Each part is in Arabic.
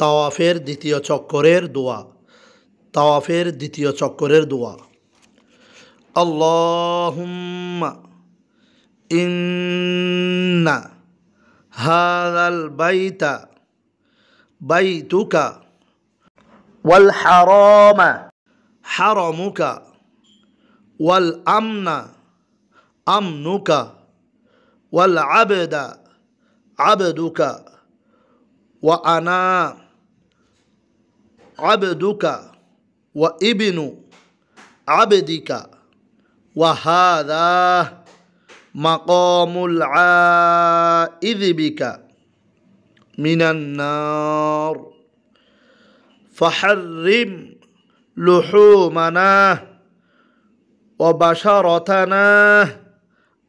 তাওয়াফের দ্বিতীয় চক্করের দোয়া তাওয়াফের দ্বিতীয় চক্করের দোয়া আল্লাহুম্মা ইন্না হাদাল বাইতা বাইতুকা ওয়াল হারামা হারামুকা ওয়াল আমনা আমনুকা ওয়াল আবদা عبدك وأنا عبدك وابن عبدك وهذا مقام العائذ بك من النار فحرم لحومنا وبشرتنا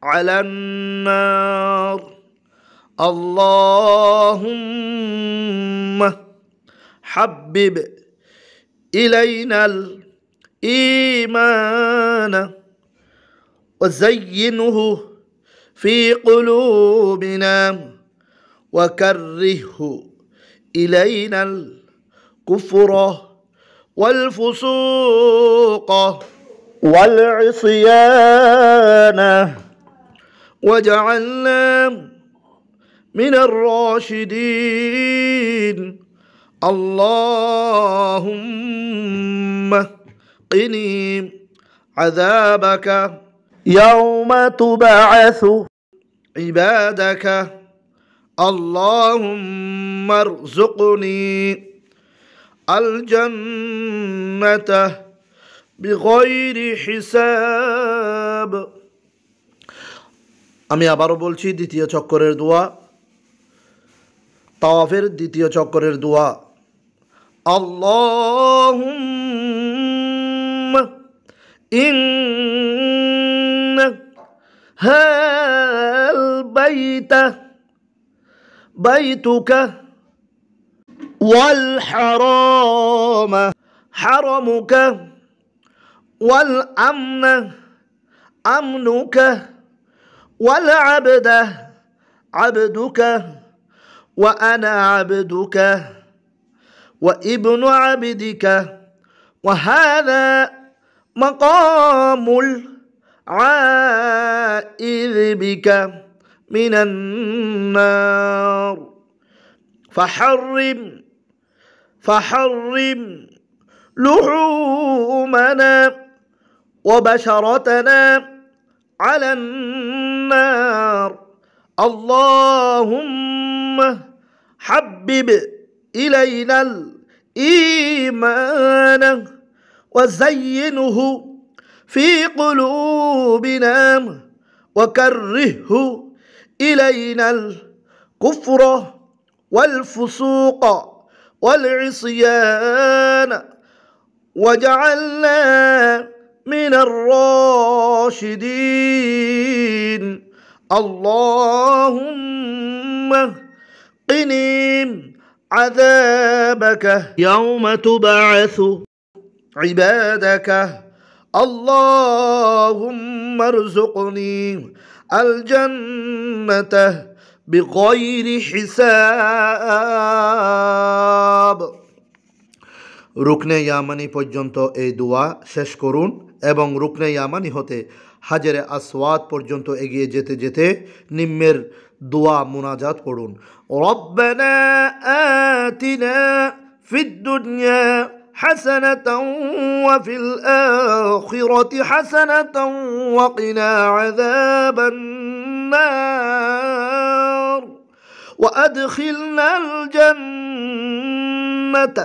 على النار اللهم حبب إلينا الإيمان وزينه في قلوبنا وكره إلينا الكفر والفسوق والعصيان وجعلنا من الراشدين اللهم قني عذابك يوم تبعث عبادك اللهم ارزقني الجنة بغير حساب আমি আবারও বলছি দ্বিতীয় চক্করের দোয়া তাওয়াফের দ্বিতীয় চক্করের দোয়া اللهم إن هالبيت بيتك والحرام حرمك والأمن أمنك والعبد عبدك وأنا عبدك وابن عبدك وهذا مقام العائذ بك من النار فحرم فحرم لحومنا وبشرتنا على النار اللهم حبب إلينا الإيمان وزينه في قلوبنا وكرهه إلينا الكفر والفسوق والعصيان وجعلنا من الراشدين اللهم قنيم عذابك يوم تبعث عبادك اللهم ارزقني الجنة بغير حساب ركن يامني پجنتو اي دعا شش کرون ابن ركن يامني هتي হাজারে আসওয়াদ পর্যন্ত এগিয়ে যেতে যেতে নিম্নের দোয়া মোনাজাত করুন রব্বানা আতিনা ফিদ দুনিয়া حسنة وفي الآخرة حسنة وقنا عذاب النار وأدخلنا الجنة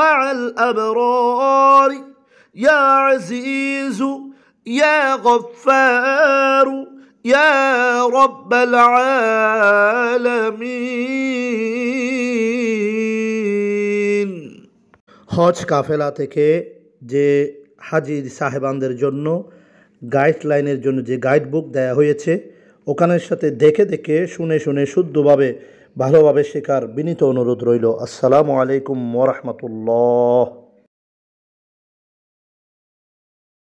مع الأبرار يا عزيز يا غفار يا رب العالمين হজ কাফেলা থেকে যে হাজির সাহেবানদের জন্য গাইডলাইনের জন্য যে গাইডবুক দেয়া হয়েছে ওখানের সাথে দেখে দেখে শুনে শুনে শুদ্ধভাবে ভালোভাবে শেখার বিনীত অনুরোধ রইল আসসালামু আলাইকুম ওরহমতুল্লাহ